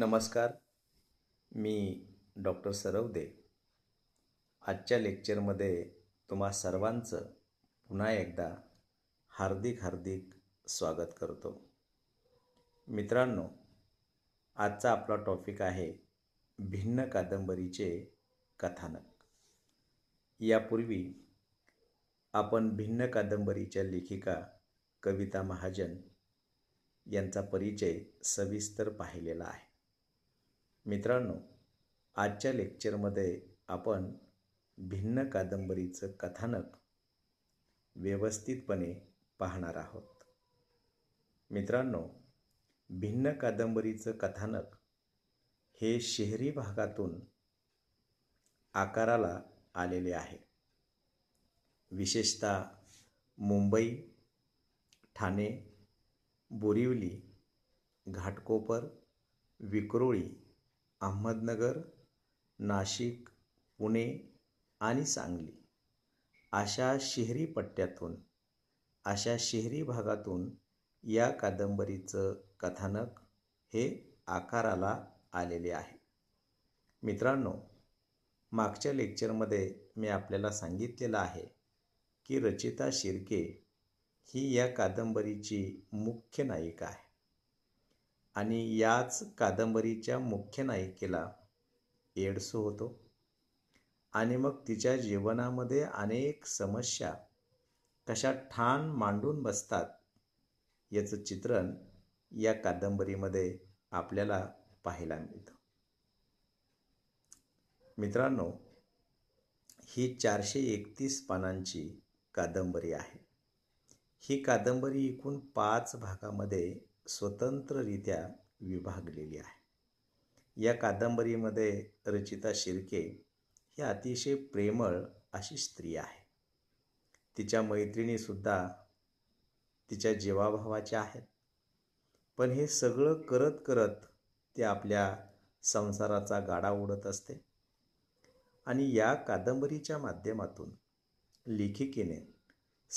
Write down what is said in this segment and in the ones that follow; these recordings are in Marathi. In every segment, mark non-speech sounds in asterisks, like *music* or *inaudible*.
नमस्कार मी डॉक्टर सरवदे आजच्या लेक्चरमध्ये तुम्हा सर्वांचं पुन्हा एकदा हार्दिक हार्दिक स्वागत करतो मित्रांनो आजचा आपला टॉपिक आहे भिन्न कादंबरीचे कथानक यापूर्वी आपण भिन्न कादंबरीच्या लेखिका कविता महाजन यांचा परिचय सविस्तर पाहिलेला आहे मित्रांनो आजच्या लेक्चरमध्ये आपण भिन्न कादंबरीचं कथानक व्यवस्थितपणे पाहणार आहोत मित्रांनो भिन्न कादंबरीचं कथानक हे शहरी भागातून आकाराला आलेले आहे विशेषतः मुंबई ठाणे बोरिवली घाटकोपर विक्रोळी अहमदनगर नाशिक पुणे आणि सांगली अशा शहरी पट्ट्यातून अशा शहरी भागातून या कादंबरीचं कथानक हे आकाराला आलेले आहे मित्रांनो मागच्या लेक्चरमध्ये मी आपल्याला सांगितलेलं आहे की रचिता शिर्के ही या कादंबरीची मुख्य नायिका आहे आणि याच कादंबरीच्या मुख्य नायिकेला एडसू होतो आणि मग तिच्या जीवनामध्ये अनेक समस्या कशा ठाण मांडून बसतात याचं चित्रण या कादंबरीमध्ये आपल्याला पाहायला मिळतं मित्रांनो ही चारशे एकतीस पानांची कादंबरी आहे ही कादंबरी एकूण पाच भागामध्ये स्वतंत्ररित्या विभागलेली आहे या कादंबरीमध्ये रचिता शिर्के ही अतिशय प्रेमळ अशी स्त्री आहे तिच्या मैत्रिणीसुद्धा तिच्या जीवाभावाच्या आहेत पण हे सगळं करत करत ते आपल्या संसाराचा गाडा उडत असते आणि या कादंबरीच्या माध्यमातून लेखिकेने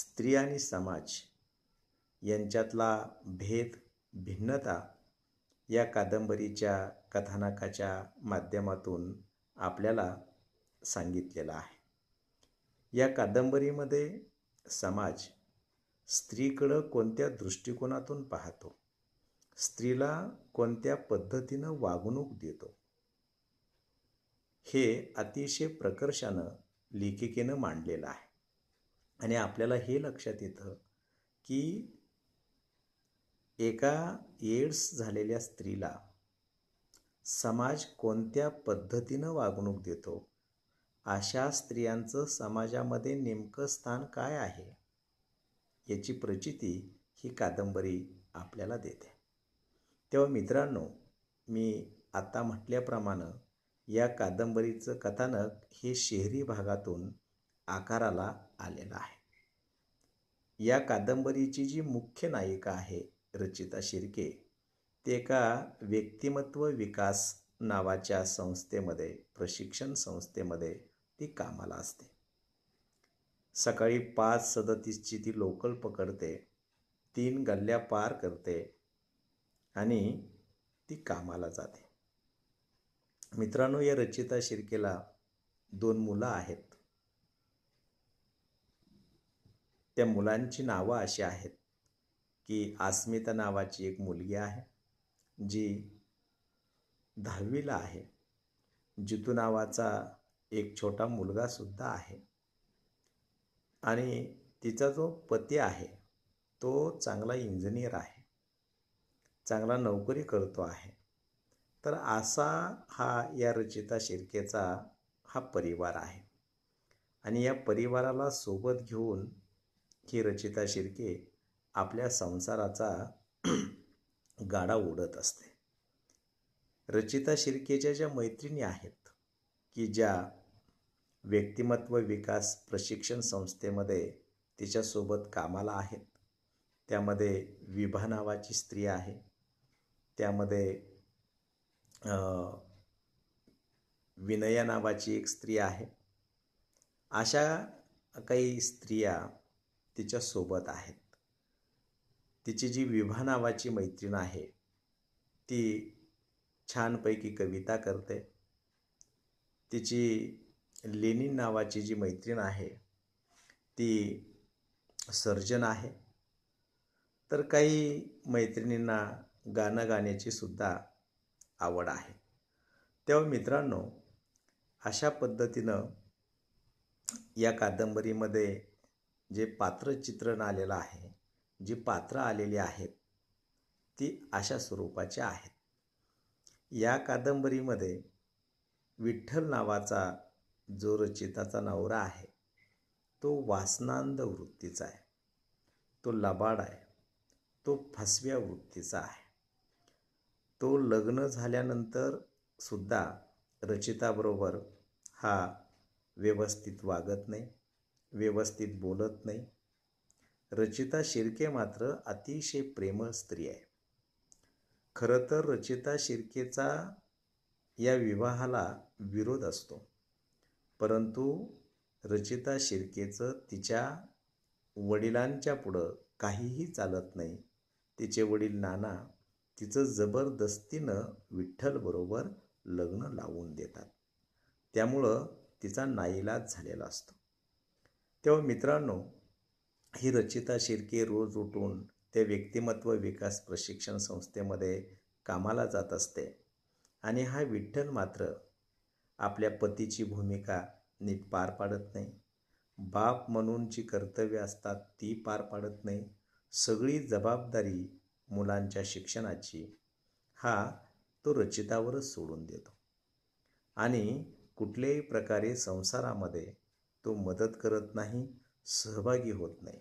स्त्री आणि समाज यांच्यातला भेद भिन्नता या कादंबरीच्या कथानकाच्या माध्यमातून आपल्याला सांगितलेला आहे या कादंबरीमध्ये समाज स्त्रीकडं कोणत्या दृष्टिकोनातून पाहतो स्त्रीला कोणत्या पद्धतीनं वागणूक देतो हे अतिशय प्रकर्षानं लेखिकेनं मांडलेलं आहे आणि आपल्याला हे लक्षात येतं की एका एड्स झालेल्या स्त्रीला समाज कोणत्या पद्धतीनं वागणूक देतो अशा स्त्रियांचं समाजामध्ये नेमकं स्थान काय आहे याची प्रचिती ही कादंबरी आपल्याला देते तेव्हा मित्रांनो मी आता म्हटल्याप्रमाणे या कादंबरीचं कथानक हे शहरी भागातून आकाराला आलेलं आहे या कादंबरीची जी मुख्य नायिका आहे रचिता शिर्के ते एका व्यक्तिमत्व विकास नावाच्या संस्थेमध्ये प्रशिक्षण संस्थेमध्ये ती कामाला असते सकाळी पाच सदतीसची ती लोकल पकडते तीन गल्ल्या पार करते आणि ती कामाला जाते मित्रांनो या रचिता शिर्केला दोन मुलं आहेत त्या मुलांची नावं अशी आहेत की आस्मिता नावाची एक मुलगी आहे जी दहावीला आहे जितू नावाचा एक छोटा मुलगासुद्धा आहे आणि तिचा जो पती आहे तो चांगला इंजिनियर आहे चांगला नोकरी करतो आहे तर असा हा या रचिता शिर्केचा हा परिवार आहे आणि या परिवाराला सोबत घेऊन ही रचिता शिर्के आपल्या संसाराचा *clears throat* गाडा ओढत असते रचिता शिर्केच्या ज्या मैत्रिणी आहेत की ज्या व्यक्तिमत्व विकास प्रशिक्षण संस्थेमध्ये तिच्यासोबत कामाला आहेत त्यामध्ये विभा नावाची स्त्री आहे त्यामध्ये विनया नावाची एक स्त्री आहे अशा काही स्त्रिया तिच्यासोबत आहेत तिची जी विभा नावाची मैत्रीण आहे ती छानपैकी कविता करते तिची लेनिन नावाची जी मैत्रीण आहे ती सर्जन आहे तर काही मैत्रिणींना गाणं गाण्याची सुद्धा आवड आहे तेव्हा मित्रांनो अशा पद्धतीनं या कादंबरीमध्ये जे पात्र चित्रण आलेलं आहे जी पात्र आलेली आहेत ती अशा स्वरूपाची आहेत या कादंबरीमध्ये विठ्ठल नावाचा जो रचिताचा नवरा आहे तो वासनांद वृत्तीचा आहे तो लबाड आहे तो फसव्या वृत्तीचा आहे तो लग्न झाल्यानंतर सुद्धा रचिताबरोबर हा व्यवस्थित वागत नाही व्यवस्थित बोलत नाही रचिता शिर्के मात्र अतिशय प्रेम स्त्री आहे खरं तर रचिता शिर्केचा या विवाहाला विरोध असतो परंतु रचिता शिर्केचं तिच्या वडिलांच्या पुढं काहीही चालत नाही तिचे वडील नाना तिचं जबरदस्तीनं विठ्ठलबरोबर लग्न लावून देतात त्यामुळं तिचा नाईलाज झालेला असतो तेव्हा मित्रांनो ही रचिता शिर्के रोज उठून ते व्यक्तिमत्व विकास प्रशिक्षण संस्थेमध्ये कामाला जात असते आणि हा विठ्ठल मात्र आपल्या पतीची भूमिका नीट पार पाडत नाही बाप म्हणून जी कर्तव्य असतात ती पार पाडत नाही सगळी जबाबदारी मुलांच्या शिक्षणाची हा तो रचितावरच सोडून देतो आणि कुठल्याही प्रकारे संसारामध्ये तो मदत करत नाही सहभागी होत नाही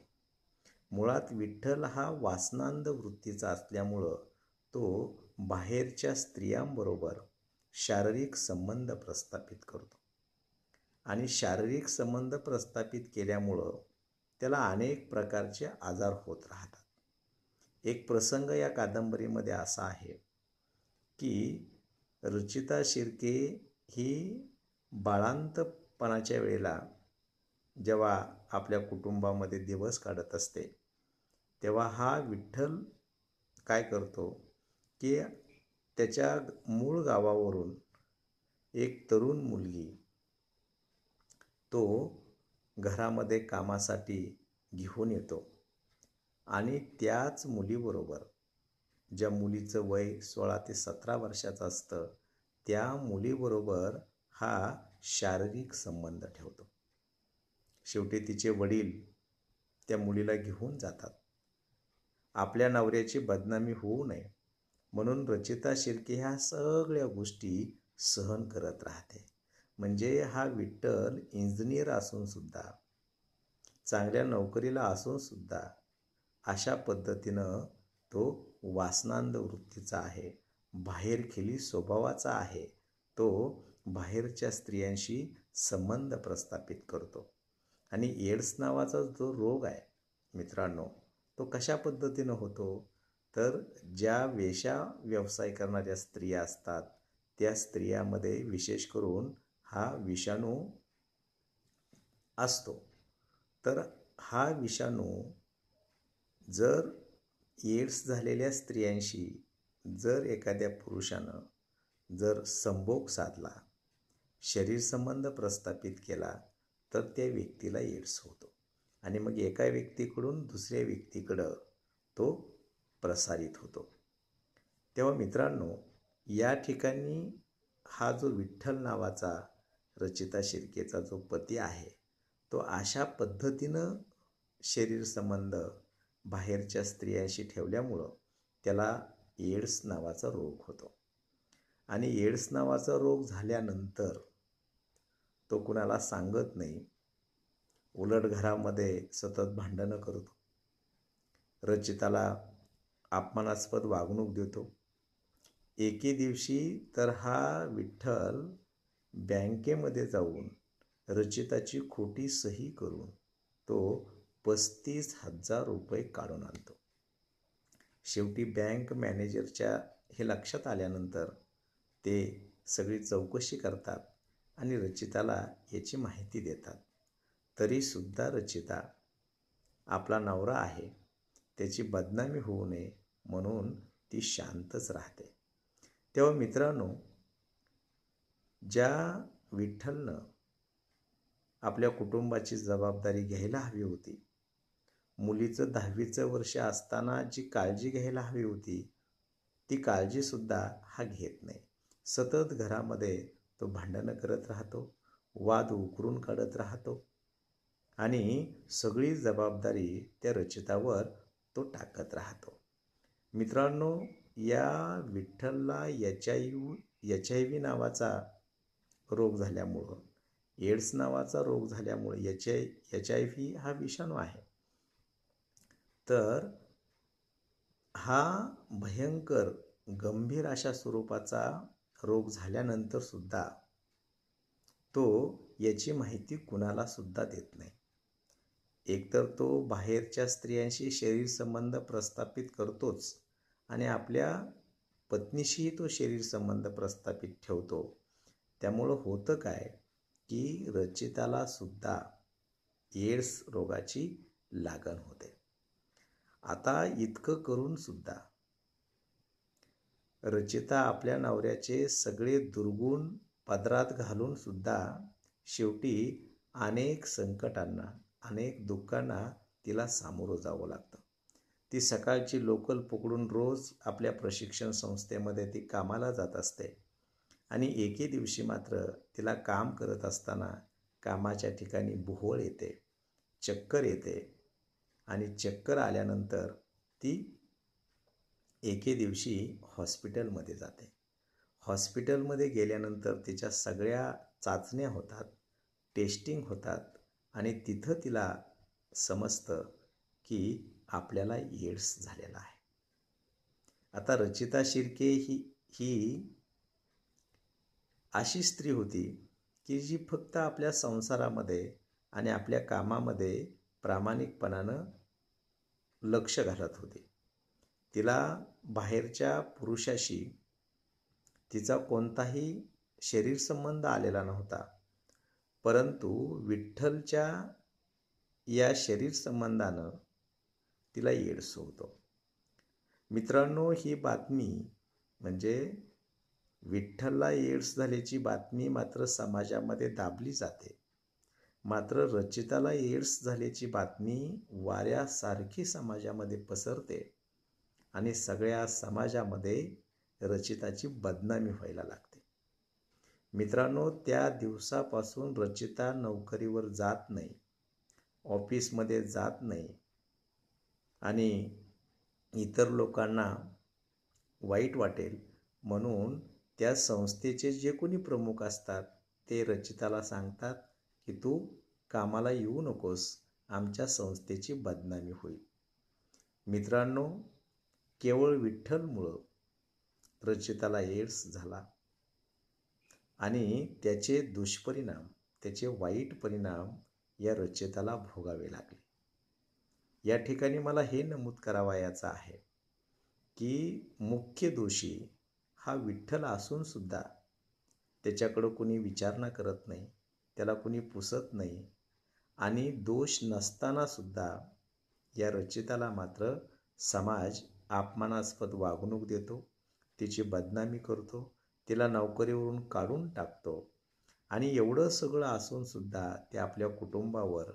मुळात विठ्ठल हा वासनांद वृत्तीचा असल्यामुळं तो बाहेरच्या स्त्रियांबरोबर शारीरिक संबंध प्रस्थापित करतो आणि शारीरिक संबंध प्रस्थापित केल्यामुळं त्याला अनेक प्रकारचे आजार होत राहतात एक प्रसंग या कादंबरीमध्ये असा आहे की रुचिता शिर्के ही बाळांतपणाच्या वेळेला जेव्हा आपल्या कुटुंबामध्ये दिवस काढत असते तेव्हा हा विठ्ठल काय करतो की त्याच्या मूळ गावावरून एक तरुण मुलगी तो घरामध्ये कामासाठी घेऊन येतो आणि त्याच मुलीबरोबर ज्या मुलीचं वय सोळा ते सतरा वर्षाचं असतं त्या मुलीबरोबर हा शारीरिक संबंध ठेवतो शेवटी तिचे वडील त्या मुलीला घेऊन जातात आपल्या नवऱ्याची बदनामी होऊ नये म्हणून रचिता शिर्के ह्या सगळ्या गोष्टी सहन करत राहते म्हणजे हा विठ्ठल इंजिनियर असूनसुद्धा चांगल्या नोकरीला असून सुद्धा अशा पद्धतीनं तो वासनांद वृत्तीचा आहे बाहेरखिली स्वभावाचा आहे तो बाहेरच्या स्त्रियांशी संबंध प्रस्थापित करतो आणि एड्स नावाचा जो रोग आहे मित्रांनो तो कशा पद्धतीनं होतो तर ज्या वेशा व्यवसाय करणाऱ्या स्त्रिया असतात त्या स्त्रियामध्ये विशेष करून हा विषाणू असतो तर हा विषाणू जर एड्स झालेल्या स्त्रियांशी जर एखाद्या पुरुषानं जर संभोग साधला शरीर संबंध प्रस्थापित केला तर त्या व्यक्तीला एड्स होतो आणि मग एका व्यक्तीकडून दुसऱ्या व्यक्तीकडं तो प्रसारित होतो तेव्हा मित्रांनो या ठिकाणी हा जो विठ्ठल नावाचा रचिता शिर्केचा जो पती आहे तो अशा पद्धतीनं शरीर संबंध बाहेरच्या स्त्रियांशी ठेवल्यामुळं त्याला एड्स नावाचा रोग होतो आणि एड्स नावाचा रोग झाल्यानंतर तो कुणाला सांगत नाही उलट घरामध्ये सतत भांडणं करतो रचिताला अपमानास्पद वागणूक देतो एके दिवशी तर हा विठ्ठल बँकेमध्ये जाऊन रचिताची खोटी सही करून तो पस्तीस हजार रुपये काढून आणतो शेवटी बँक मॅनेजरच्या हे लक्षात आल्यानंतर ते सगळी चौकशी करतात आणि रचिताला याची माहिती देतात तरीसुद्धा रचिता आपला नवरा आहे त्याची बदनामी होऊ नये म्हणून ती शांतच राहते तेव्हा मित्रांनो ज्या विठ्ठलनं आपल्या कुटुंबाची जबाबदारी घ्यायला हवी होती मुलीचं दहावीचं वर्ष असताना जी काळजी घ्यायला हवी होती ती काळजीसुद्धा हा घेत नाही सतत घरामध्ये तो भांडणं करत राहतो वाद उकरून काढत राहतो आणि सगळी जबाबदारी त्या रचितावर तो टाकत राहतो मित्रांनो या विठ्ठलला H I H I V नावाचा रोग झाल्यामुळं एड्स नावाचा रोग झाल्यामुळे H I H I V हा विषाणू आहे तर हा भयंकर गंभीर अशा स्वरूपाचा रोग झाल्यानंतरसुद्धा तो याची माहिती सुद्धा देत नाही एकतर तो बाहेरच्या स्त्रियांशी संबंध प्रस्थापित करतोच आणि आपल्या पत्नीशीही तो संबंध प्रस्थापित ठेवतो त्यामुळं होतं काय की रचिताला सुद्धा एड्स रोगाची लागण होते आता इतकं करूनसुद्धा रचिता आपल्या नवऱ्याचे सगळे दुर्गुण पदरात घालून सुद्धा शेवटी अनेक संकटांना अनेक दुःखांना तिला सामोरं जावं लागतं ती सकाळची लोकल पकडून रोज आपल्या प्रशिक्षण संस्थेमध्ये ती कामाला जात असते आणि एके दिवशी मात्र तिला काम करत असताना कामाच्या ठिकाणी भुवळ येते चक्कर येते आणि चक्कर आल्यानंतर ती एके दिवशी हॉस्पिटलमध्ये जाते हॉस्पिटलमध्ये गेल्यानंतर तिच्या सगळ्या चाचण्या होतात टेस्टिंग होतात आणि तिथं तिला समजतं की आपल्याला एड्स झालेला आहे आता रचिता शिर्के ही ही अशी स्त्री होती की जी फक्त आपल्या संसारामध्ये आणि आपल्या कामामध्ये प्रामाणिकपणानं लक्ष घालत होती तिला बाहेरच्या पुरुषाशी तिचा कोणताही शरीर संबंध आलेला नव्हता परंतु विठ्ठलच्या या शरीर संबंधानं तिला येड होतो मित्रांनो ही बातमी म्हणजे विठ्ठलला एड्स झाल्याची बातमी मात्र समाजामध्ये दाबली जाते मात्र रचिताला एड्स झाल्याची बातमी वाऱ्यासारखी समाजामध्ये पसरते आणि सगळ्या समाजामध्ये रचिताची बदनामी व्हायला लागते मित्रांनो त्या दिवसापासून रचिता नोकरीवर जात नाही ऑफिसमध्ये जात नाही आणि इतर लोकांना वाईट वाटेल म्हणून त्या संस्थेचे जे कोणी प्रमुख असतात ते रचिताला सांगतात की तू कामाला येऊ नकोस आमच्या संस्थेची बदनामी होईल मित्रांनो केवळ विठ्ठलमुळं रचिताला एड्स झाला आणि त्याचे दुष्परिणाम त्याचे वाईट परिणाम या रचिताला भोगावे लागले या ठिकाणी मला हे नमूद करावायाचं आहे की मुख्य दोषी हा विठ्ठल असूनसुद्धा त्याच्याकडं कोणी विचारणा करत नाही त्याला कोणी पुसत नाही आणि दोष नसतानासुद्धा या रचिताला मात्र समाज अपमानास्पद वागणूक देतो तिची बदनामी करतो तिला नोकरीवरून काढून टाकतो आणि एवढं सगळं असूनसुद्धा ते आपल्या कुटुंबावर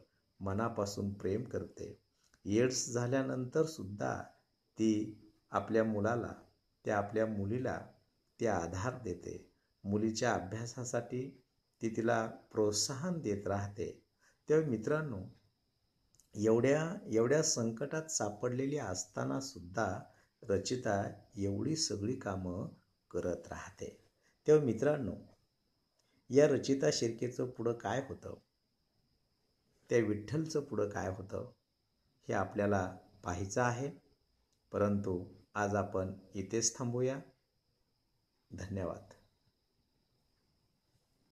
मनापासून प्रेम करते एड्स झाल्यानंतरसुद्धा ती आपल्या मुलाला त्या आपल्या मुलीला ते आधार देते मुलीच्या अभ्यासासाठी ती तिला प्रोत्साहन देत राहते तेव्हा मित्रांनो एवढ्या एवढ्या संकटात सापडलेली सुद्धा रचिता एवढी सगळी कामं करत राहते तेव्हा मित्रांनो या रचिता शिर्केचं पुढं काय होतं त्या विठ्ठलचं पुढं काय होतं हे आपल्याला पाहायचं आहे परंतु आज आपण इथेच थांबूया धन्यवाद